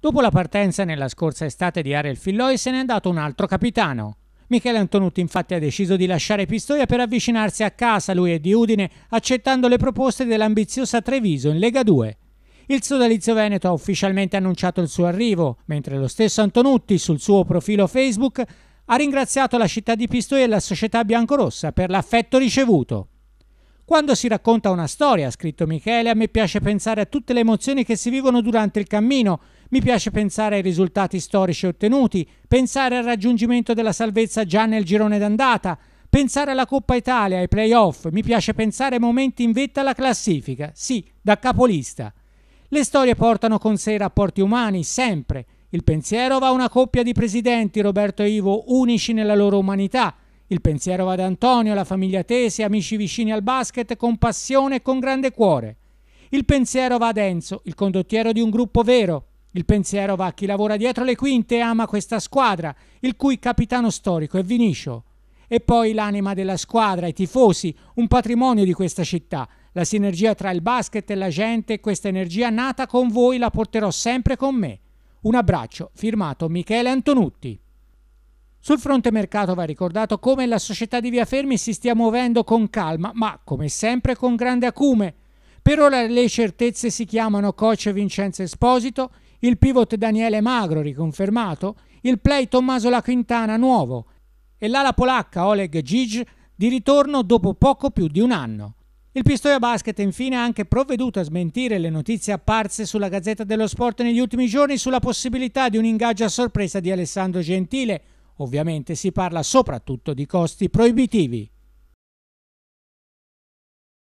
Dopo la partenza nella scorsa estate di Ariel Filloi se n'è andato un altro capitano. Michele Antonutti infatti ha deciso di lasciare Pistoia per avvicinarsi a casa lui e di Udine accettando le proposte dell'ambiziosa Treviso in Lega 2. Il sodalizio Veneto ha ufficialmente annunciato il suo arrivo, mentre lo stesso Antonutti sul suo profilo Facebook ha ringraziato la città di Pistoia e la società biancorossa per l'affetto ricevuto. Quando si racconta una storia, ha scritto Michele, a me piace pensare a tutte le emozioni che si vivono durante il cammino mi piace pensare ai risultati storici ottenuti, pensare al raggiungimento della salvezza già nel girone d'andata, pensare alla Coppa Italia, ai playoff, mi piace pensare ai momenti in vetta alla classifica, sì, da capolista. Le storie portano con sé i rapporti umani, sempre. Il pensiero va a una coppia di presidenti, Roberto e Ivo, unici nella loro umanità. Il pensiero va ad Antonio, la famiglia Tese, amici vicini al basket, con passione e con grande cuore. Il pensiero va ad Enzo, il condottiero di un gruppo vero, il pensiero va a chi lavora dietro le quinte e ama questa squadra, il cui capitano storico è Vinicio. E poi l'anima della squadra, i tifosi, un patrimonio di questa città. La sinergia tra il basket e la gente questa energia nata con voi la porterò sempre con me. Un abbraccio, firmato Michele Antonutti. Sul fronte mercato va ricordato come la società di Via Fermi si stia muovendo con calma, ma come sempre con grande acume. Per ora le certezze si chiamano coach Vincenzo Esposito, il pivot Daniele Magro riconfermato, il play Tommaso La Quintana nuovo e l'ala polacca Oleg Giz di ritorno dopo poco più di un anno. Il Pistoia Basket infine ha anche provveduto a smentire le notizie apparse sulla Gazzetta dello Sport negli ultimi giorni sulla possibilità di un ingaggio a sorpresa di Alessandro Gentile. Ovviamente si parla soprattutto di costi proibitivi.